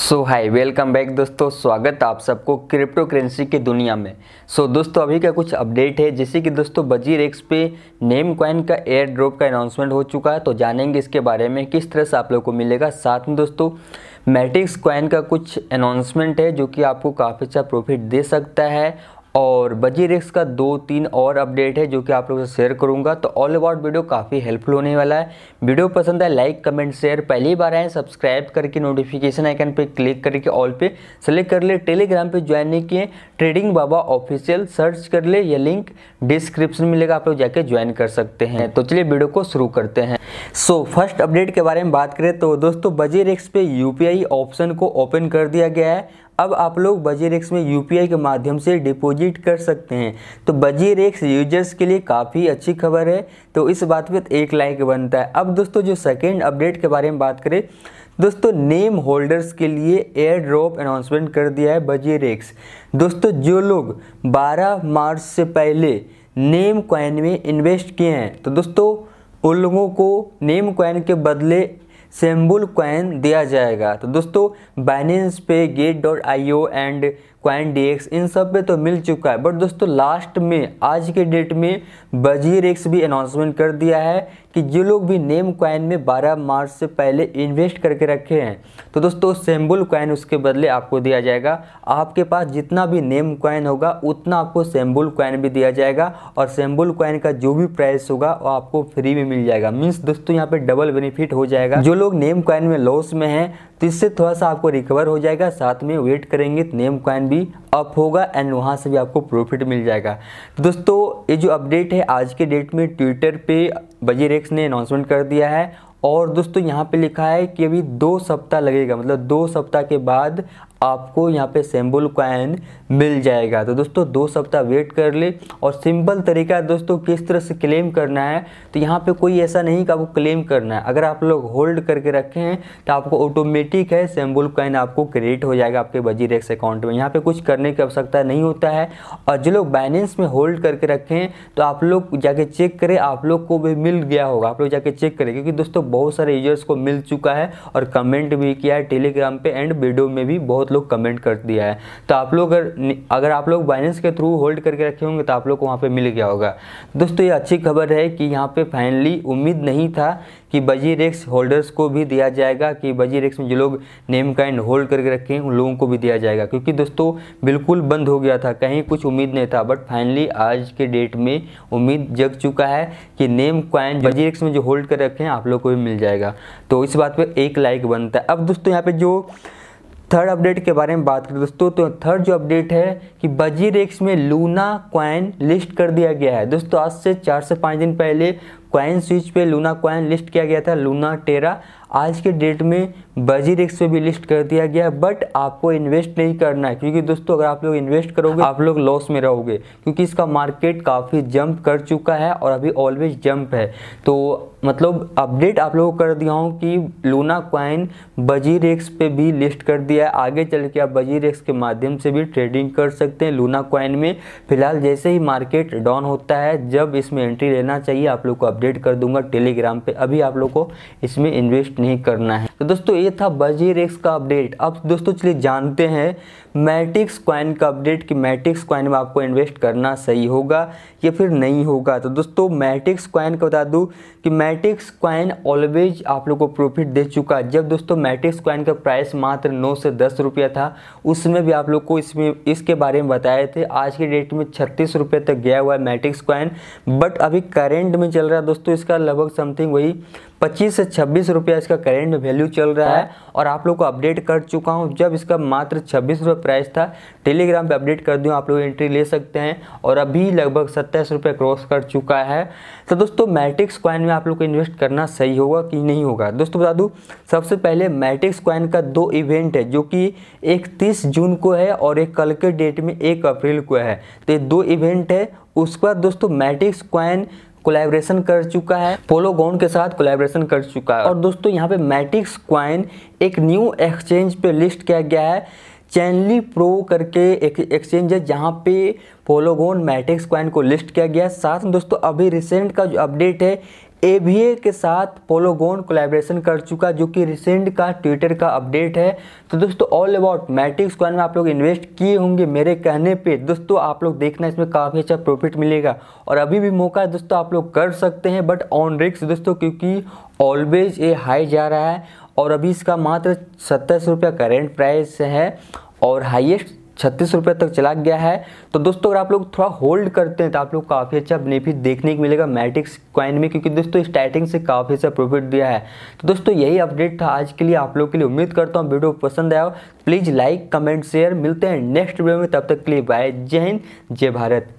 सो hi welcome back दोस्तों स्वागत आप सबको क्रिप्टो करेंसी की दुनिया में सो so, दोस्तों अभी का कुछ अपडेट है जैसे कि दोस्तों बजीर एक्स पे नेम क्वाइन का एयर ड्रॉप का अनाउंसमेंट हो चुका है तो जानेंगे इसके बारे में किस तरह से आप लोग को मिलेगा साथ में दोस्तों मैटिक्स क्वाइन का कुछ अनाउंसमेंट है जो कि आपको काफ़ी अच्छा प्रॉफिट दे सकता है और बजी रिक्स का दो तीन और अपडेट है जो कि आप लोगों से शेयर करूंगा तो ऑल अबाउट वीडियो काफ़ी हेल्पफुल होने वाला है वीडियो पसंद है लाइक कमेंट शेयर पहली बार आए सब्सक्राइब करके नोटिफिकेशन आइकन पे क्लिक करके ऑल पे सेलेक्ट कर ले टेलीग्राम पे ज्वाइन नहीं किए ट्रेडिंग बाबा ऑफिशियल सर्च कर ले यह लिंक डिस्क्रिप्शन में लेगा आप लोग जाके ज्वाइन कर सकते हैं तो चलिए वीडियो को शुरू करते हैं सो फर्स्ट अपडेट के बारे में बात करें तो दोस्तों बजी रिक्स पे यू ऑप्शन को ओपन कर दिया गया है अब आप लोग बजीरेक्स में यू के माध्यम से डिपॉजिट कर सकते हैं तो बजीरेक्स यूजर्स के लिए काफ़ी अच्छी खबर है तो इस बात पर एक लाइक बनता है अब दोस्तों जो सेकेंड अपडेट के बारे में बात करें दोस्तों नेम होल्डर्स के लिए एयर ड्रॉप अनाउंसमेंट कर दिया है बजीरेक्स दोस्तों जो लोग 12 मार्च से पहले नेम क्वाइन में इन्वेस्ट किए हैं तो दोस्तों उन लोगों को नेम क्वाइन के बदले सेम्बुल कॉइन दिया जाएगा तो दोस्तों बाइनेंस पे Gate dot I O and coin D X इन सब पे तो मिल चुका है बट दोस्तों लास्ट में आज के डेट में बजीर एक्स भी अनाउंसमेंट कर दिया है कि जो लोग भी नेम क्वाइन में 12 मार्च से पहले इन्वेस्ट करके रखे हैं तो दोस्तों सेम्बुल क्वाइन उसके बदले आपको दिया जाएगा आपके पास जितना भी नेम क्वाइन होगा उतना आपको सेम्बुल क्वाइन भी दिया जाएगा और सेम्बुल क्वाइन का जो भी प्राइस होगा वो आपको फ्री में मिल जाएगा मीन्स दोस्तों यहाँ पर डबल बेनिफिट हो जाएगा जो लोग नेम क्वाइन में लॉस में हैं तो इससे थोड़ा सा आपको रिकवर हो जाएगा साथ में वेट करेंगे तो नेम कॉइन भी अप होगा एंड वहाँ से भी आपको प्रॉफिट मिल जाएगा तो दोस्तों ये जो अपडेट है आज के डेट में ट्विटर पे बजीरेक्स ने अनाउंसमेंट कर दिया है और दोस्तों यहाँ पे लिखा है कि अभी दो सप्ताह लगेगा मतलब दो सप्ताह के बाद आपको यहाँ पे सिम्बल कॉइन मिल जाएगा तो दोस्तों दो सप्ताह वेट कर ले और सिंपल तरीका दोस्तों किस तरह से क्लेम करना है तो यहाँ पे कोई ऐसा नहीं कि आपको क्लेम करना है अगर आप लोग होल्ड करके रखे हैं तो आपको ऑटोमेटिक है सेम्बुल कॉइन आपको क्रिएट हो जाएगा आपके बजी रेक्स अकाउंट में यहाँ पर कुछ करने की आवश्यकता नहीं होता है और जो लोग बैलेंस में होल्ड करके रखे हैं तो आप लोग जाके चेक करें आप लोग को भी मिल गया होगा आप लोग जाके चेक करें क्योंकि दोस्तों बहुत सारे यूजर्स को मिल चुका है और कमेंट भी किया है टेलीग्राम पे एंड वीडियो में भी बहुत लोग कमेंट कर दिया है तो आप लोग अगर अगर आप लोग बाइनेंस के थ्रू होल्ड करके रखे होंगे तो आप लोग को वहाँ पर मिल गया होगा दोस्तों ये अच्छी खबर है कि यहाँ पर फाइनली उम्मीद नहीं था कि बजी रेक्स होल्डर्स को भी दिया जाएगा कि बजी रेक्स में जो लोग नेम काइंड होल्ड करके रखे हैं उन लोगों को भी दिया जाएगा क्योंकि दोस्तों बिल्कुल बंद हो गया था कहीं कुछ उम्मीद नहीं था बट फाइनली आज के डेट में उम्मीद जग चुका है कि नेम कॉइन बजी रिक्स में जो होल्ड कर रखे हैं आप लोग को भी मिल जाएगा तो इस बात पर एक लाइक बनता है अब दोस्तों यहाँ पर जो थर्ड अपडेट के बारे में बात करें दोस्तों तो थर्ड जो अपडेट है कि बजी रेक्स में लूना क्वाइन लिस्ट कर दिया गया है दोस्तों आज से चार से पाँच दिन पहले क्वाइन स्विच पे लूना क्वाइन लिस्ट किया गया था लूना टेरा आज के डेट में बजी रिक्स पे भी लिस्ट कर दिया गया बट आपको इन्वेस्ट नहीं करना है क्योंकि दोस्तों अगर आप लोग इन्वेस्ट करोगे आप लोग लॉस में रहोगे क्योंकि इसका मार्केट काफ़ी जंप कर चुका है और अभी ऑलवेज जंप है तो मतलब अपडेट आप लोगों को कर दिया हूँ कि लूना क्वाइन बजी रिक्स पे भी लिस्ट कर दिया है आगे चल के आप बजी रेक्स के माध्यम से भी ट्रेडिंग कर सकते हैं लूना क्वाइन में फिलहाल जैसे ही मार्केट डाउन होता है जब इसमें एंट्री लेना चाहिए आप लोग को अपडेट कर दूंगा टेलीग्राम पे अभी आप लोग को इसमें इन्वेस्ट नहीं करना है तो दोस्तों ये था बजी रेक्स का अपडेट अब दोस्तों चलिए जानते हैं मैटिक्स क्वाइन का अपडेट कि मैटिक्स क्वाइन में आपको इन्वेस्ट करना सही होगा या फिर नहीं होगा तो दोस्तों मैटिक्स क्वाइन का बता दूँ कि मैटिक्स क्वाइन ऑलवेज आप लोग को प्रॉफिट दे चुका है जब दोस्तों मैटिक्स क्वाइन का प्राइस मात्र नौ से दस रुपया था उसमें भी आप लोग को इसमें इसके बारे में बताए थे आज के डेट में छत्तीस रुपये तक गया हुआ है मैटिक्स क्वाइन बट अभी करेंट में चल रहा है दोस्तों इसका लगभग समथिंग वही पच्चीस से छब्बीस रुपया इसका करेंट वैल्यू चल रहा है और आप लोग को अपडेट कर चुका हूँ जब इसका मात्र छब्बीस रुपये प्राइस था टेलीग्राम पे अपडेट कर दूँ आप लोग एंट्री ले सकते हैं और अभी लगभग सत्ताईस रुपये क्रॉस कर चुका है तो दोस्तों मैट्रिक्स क्वाइन में आप लोग को इन्वेस्ट करना सही होगा कि नहीं होगा दोस्तों बता दूँ सबसे पहले मैट्रिक्स क्वाइन का दो इवेंट है जो कि एक तीस जून को है और एक कल के डेट में एक अप्रैल को है तो ये दो इवेंट है उस पर दोस्तों मैट्रिक्स क्वाइन कोलेब्रेशन कर चुका है पोलोगोन के साथ कोलेब्रेशन कर चुका है और दोस्तों यहाँ पे मैटिक्स क्वाइन एक न्यू एक्सचेंज पे लिस्ट किया गया है चैनली प्रो करके एक एक्सचेंज है जहाँ पे पोलोगोन मैटिक्स क्वाइन को लिस्ट किया गया है साथ में दोस्तों अभी रिसेंट का जो अपडेट है एवीए के साथ पोलोगोन कोलेब्रेशन कर चुका जो कि रिसेंट का ट्विटर का अपडेट है तो दोस्तों ऑल अबाउट मैट्रिक्स कॉइन में आप लोग इन्वेस्ट किए होंगे मेरे कहने पे दोस्तों आप लोग देखना इसमें काफ़ी अच्छा प्रॉफिट मिलेगा और अभी भी मौका है दोस्तों आप लोग कर सकते हैं बट ऑन रिक्स दोस्तों क्योंकि ऑलवेज ये हाई जा रहा है और अभी इसका मात्र सत्ताईस रुपया करेंट प्राइस है और हाइएस्ट छत्तीस रुपये तक चला गया है तो दोस्तों अगर आप लोग थोड़ा होल्ड करते हैं तो आप लोग काफ़ी अच्छा बेनिफिट देखने को मिलेगा मैटिक्स क्वाइन में क्योंकि दोस्तों स्टार्टिंग से काफ़ी अच्छा प्रॉफिट दिया है तो दोस्तों यही अपडेट था आज के लिए आप लोग के लिए उम्मीद करता हूँ वीडियो पसंद आया हो प्लीज़ लाइक कमेंट शेयर मिलते हैं नेक्स्ट वीडियो में तब तक के लिए बाय जय हिंद जय भारत